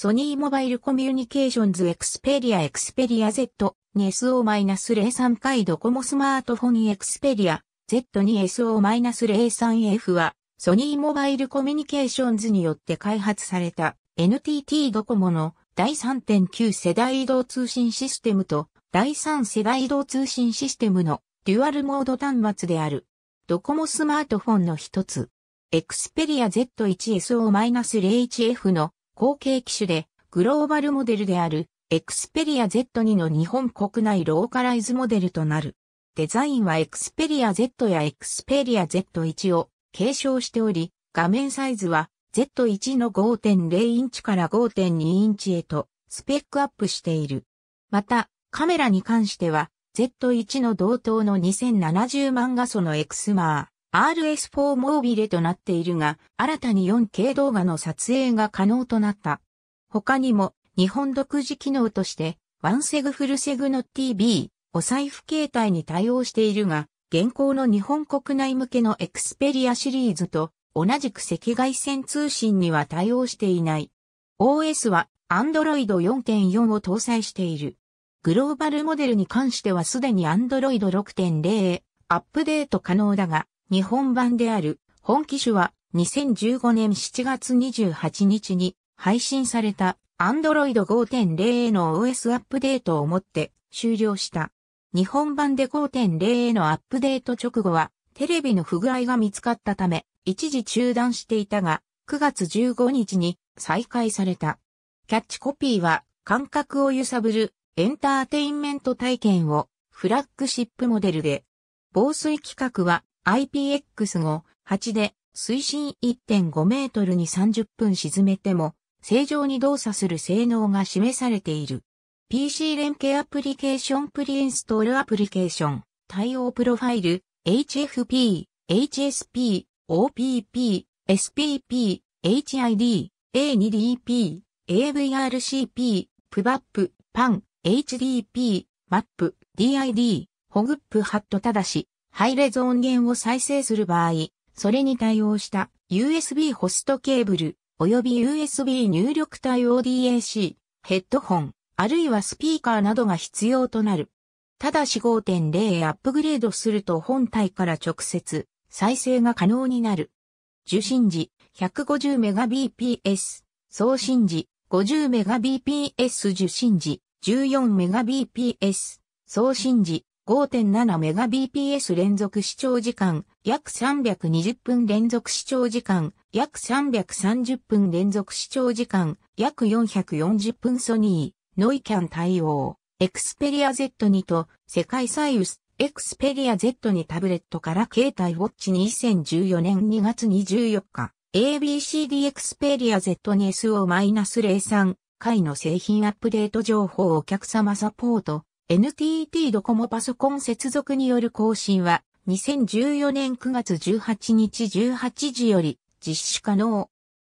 ソニーモバイルコミュニケーションズエクスペリアエクスペリア Z に SO-03 回ドコモスマートフォンエクスペリア Z に SO-03F はソニーモバイルコミュニケーションズによって開発された NTT ドコモの第3.9世代移動通信システムと第3世代移動通信システムのデュアルモード端末である。ドコモスマートフォンの一つ。エクスペリア Z1SO-01F の後継機種で、グローバルモデルである、エクスペリア Z2 の日本国内ローカライズモデルとなる。デザインはエクスペリア Z やエクスペリア Z1 を継承しており、画面サイズは Z1 の5.0インチから5.2インチへとスペックアップしている。また、カメラに関しては Z1 の同等の2070万画素のエクスマー RS4 モービレとなっているが、新たに 4K 動画の撮影が可能となった。他にも、日本独自機能として、ワンセグフルセグの TV、お財布形態に対応しているが、現行の日本国内向けのエクスペリアシリーズと同じく赤外線通信には対応していない。OS は Android 4.4を搭載している。グローバルモデルに関してはすでに Android 6.0へアップデート可能だが、日本版である本機種は2015年7月28日に配信された Android 5.0への OS アップデートをもって終了した。日本版で5.0へのアップデート直後はテレビの不具合が見つかったため一時中断していたが9月15日に再開された。キャッチコピーは感覚を揺さぶるエンターテインメント体験をフラッグシップモデルで。防水規格は IPX5、8で水深1.5メートルに30分沈めても正常に動作する性能が示されている。PC 連携アプリケーションプリインストールアプリケーション対応プロファイル HFP、HSP、OPP、SPP、HID、A2DP、AVRCP、p b a p PAN、HDP、MAP、DID、ホグップハットただし、ハイレゾ音源を再生する場合、それに対応した USB ホストケーブル、及び USB 入力対応 DAC、ヘッドホン、あるいはスピーカーなどが必要となる。ただし5.0へアップグレードすると本体から直接再生が可能になる。受信時 150Mbps、送信時 50Mbps 受信時 14Mbps、送信時 5.7Mbps 連続視聴時間、約320分連続視聴時間、約330分連続視聴時間、約440分ソニー、ノイキャン対応、エクスペリア Z2 と世界最ス、エクスペリア Z2 タブレットから携帯ウォッチに2014年2月24日、ABCD エクスペリア Z2SO-03 回の製品アップデート情報をお客様サポート、NTT ドコモパソコン接続による更新は2014年9月18日18時より実施可能。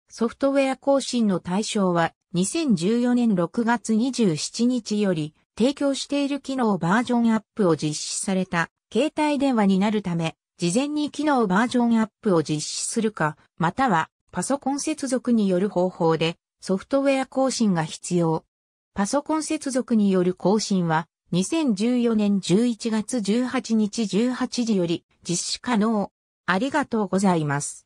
ソフトウェア更新の対象は2014年6月27日より提供している機能バージョンアップを実施された携帯電話になるため事前に機能バージョンアップを実施するかまたはパソコン接続による方法でソフトウェア更新が必要。パソコン接続による更新は2014年11月18日18時より実施可能。ありがとうございます。